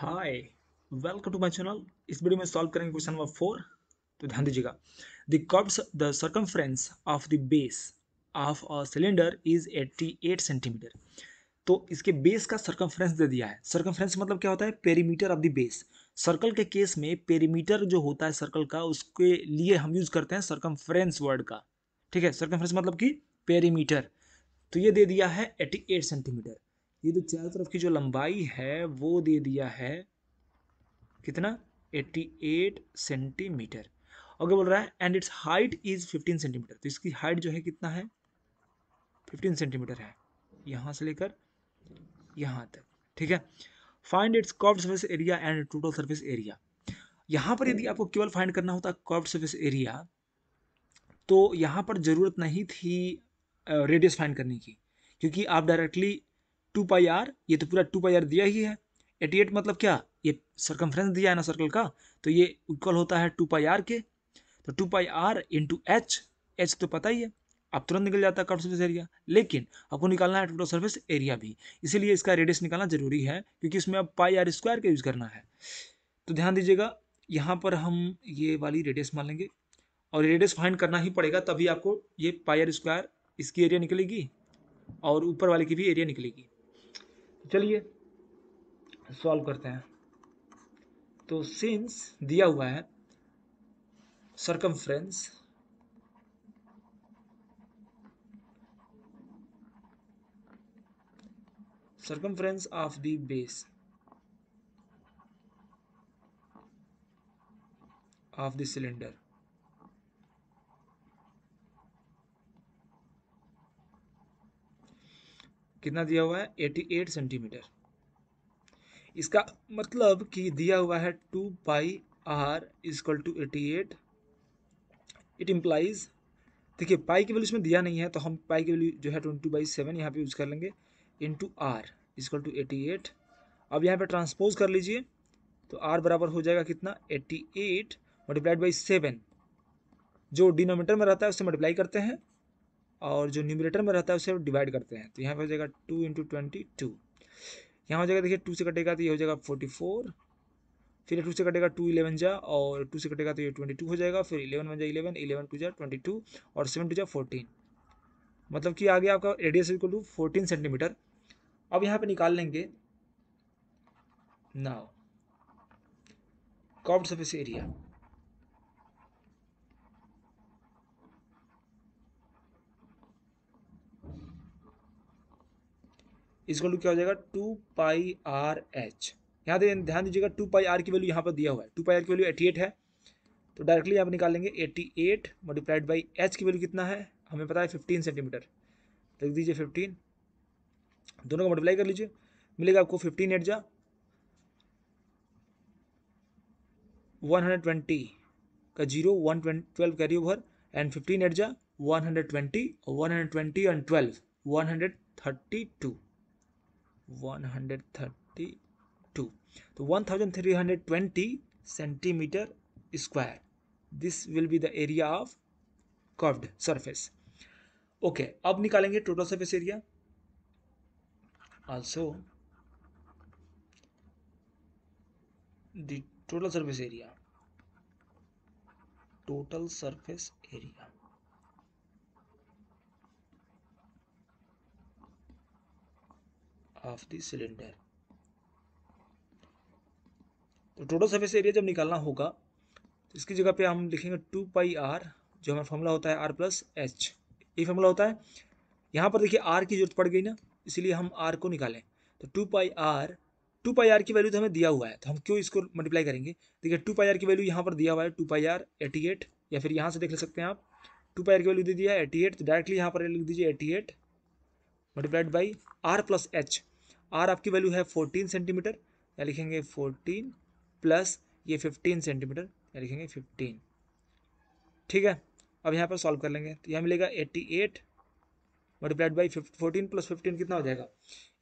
hi welcome to my channel इस video में solve करेंगे क्वेश्चन नंबर फोर तो ध्यान दीजिएगा the curbs the circumference of the base of a cylinder is 88 centimetre तो इसके बेस का सर्कमफ्रेंस दे दिया है सर्कमफ्रेंस मतलब क्या होता है perimeter of the base circle के केस में पेरीमीटर जो होता है सर्कल का उसके लिए हम यूज़ करते हैं सर्कमफ्रेंस वर्ड का ठीक है सर्कमफ्रेंस मतलब कि पेरीमीटर तो ये दे दिया है 88 सेंटीमीटर ये जो तो चारों तरफ की जो लंबाई है वो दे दिया है कितना 88 सेंटीमीटर आगे बोल रहा है and its height is 15 centimetre तो इसकी हाइट जो है कितना है 15 सेंटीमीटर है यहाँ से लेकर यहाँ तक ठीक है find its curved service area and total service area यहाँ पर यदि आपको केवल फाइंड करना होता कॉफ्ट सर्विस एरिया तो यहाँ पर ज़रूरत नहीं थी रेडियस फाइंड करने की क्योंकि आप डायरेक्टली टू पाई आर ये तो पूरा टू पाई आर दिया ही है एटी एट मतलब क्या ये सर्कम्फ्रेंस दिया है ना सर्कल का तो ये इक्वल होता है टू पाई आर के तो two pi R into H H तो पता ही है अब तुरंत निकल जाता है कट सर्फेस एरिया लेकिन आपको निकालना है टोटल सर्फेस एरिया भी इसीलिए इसका रेडियस निकालना जरूरी है क्योंकि इसमें अब पाई आर स्क्वायर का यूज़ करना है तो ध्यान दीजिएगा यहाँ पर हम ये वाली रेडियस मान लेंगे और रेडियस फाइंड करना ही पड़ेगा तभी आपको ये पाई आर स्क्वायर इसकी एरिया निकलेगी और ऊपर वाले की भी एरिया निकलेगी चलिए सॉल्व करते हैं तो सिंस दिया हुआ है circumference circumference of the base of the cylinder कितना दिया हुआ है 88 सेंटीमीटर इसका मतलब कि दिया हुआ है two pi r equal to eighty eight it implies देखिए पाई की वैल्यू इसमें दिया नहीं है तो हम पाई की वैल्यू जो है ट्वेंटी बाई सेवन यहाँ पे यूज़ कर लेंगे इन two r equal to eighty eight अब यहाँ पे ट्रांसपोज कर लीजिए तो आर बराबर हो जाएगा कितना eighty eight multiplied by seven जो डिनोमीटर में रहता है उससे मल्टीप्लाई करते हैं और जो न्यूमरेटर में रहता है उसे डिवाइड करते हैं तो यहाँ पर हो जाएगा टू इंटू ट्वेंटी टू यहाँ हो जाएगा देखिए टू से कटेगा तो ये हो जाएगा फोर्टी फोर फिर टू से कटेगा टू इलेवन जा और टू से कटेगा तो ये ट्वेंटी टू हो जाएगा फिर इलेवन वन जा इलेवन इलेवन टू जा ट्वेंटी टू और सेवन टू जा फोर्टीन मतलब कि आगे आपका radius equal to fourteen centimetre अब यहाँ पर निकाल लेंगे नाव कॉप्ड सर्फेस एरिया इसको क्या हो जाएगा टू पाई आर एच यहाँ देखिए ध्यान दीजिएगा टू पाई आर की वैल्यू यहाँ पर दिया हुआ है टू पाई आर की वैल्यू एटी एट है तो डायरेक्टली यहाँ पर निकालेंगे eighty eight multiplied by h की वैल्यू कितना है हमें पता है फिफ्टीन सेंटीमीटर लिख दीजिए फिफ्टीन दोनों को मल्टीप्लाई कर लीजिए मिलेगा आपको फिफ्टीन एट जा वन हंड्रेड ट्वेंटी का zero one twelve carry over and fifteen eight जा वन हंड्रेड ट्वेंटी और one hundred twenty and twelve one hundred thirty two 132 तो 1320 centimetre square this will be the area of curved surface okay अब निकालेंगे total surface area also total surface area total surface area of the cylinder तो total surface area जब निकालना होगा तो इसकी जगह पे हम लिखेंगे टू पाई आर जो हमारा फॉर्मूला होता है आर प्लस एच ये फॉर्मूला होता है यहाँ पर देखिए आर की जरूरत पड़ गई ना इसीलिए हम आर को निकालें तो two pi r two pi r की वैल्यू तो हमें दिया हुआ है तो हम क्यों इसको मल्टीप्लाई करेंगे देखिए टू पाई आर की वैल्यू यहाँ पर दिया हुआ है two pi r eighty eight या फिर यहाँ से देख ले सकते हैं आप टू पाई आर की वैल्यू दे दिया है एटी एट तो डायरेक्टली यहाँ पर लिख दीजिए eighty eight multiplied by r plus h r आपकी वैल्यू है फोर्टीन सेंटीमीटर या लिखेंगे फोर्टीन प्लस ये फिफ्टीन सेंटीमीटर या लिखेंगे फिफ्टीन ठीक है अब यहाँ पर सॉल्व कर लेंगे तो यहाँ मिलेगा eighty eight multiplied by fourteen plus fifteen कितना हो जाएगा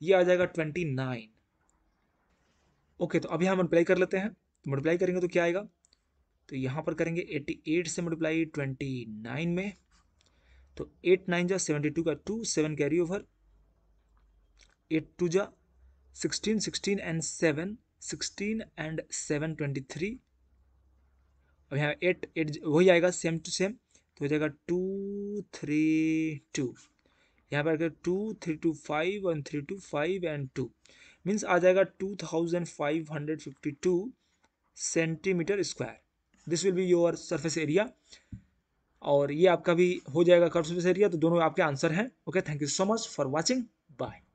ये आ जाएगा ट्वेंटी नाइन ओके तो अब यहाँ मल्टीप्लाई कर लेते हैं तो मल्टीप्लाई करेंगे तो क्या आएगा तो यहाँ पर करेंगे एट्टी एट से मल्टीप्लाई ट्वेंटी नाइन में तो एट नाइन जा सेवेंटी टू का two seven carry over eight two जा sixteen sixteen and seven sixteen and seven twenty three अब यहाँ एट एट वही आएगा सेम टू सेम तो हो जाएगा टू थ्री टू यहाँ पर आएगा two three two five and three two five and two means आ जाएगा two thousand five hundred fifty two centimetre square this will be your surface area और ये आपका भी हो जाएगा कर्व सरफेस एरिया तो दोनों आपके आंसर हैं okay thank you so much for watching bye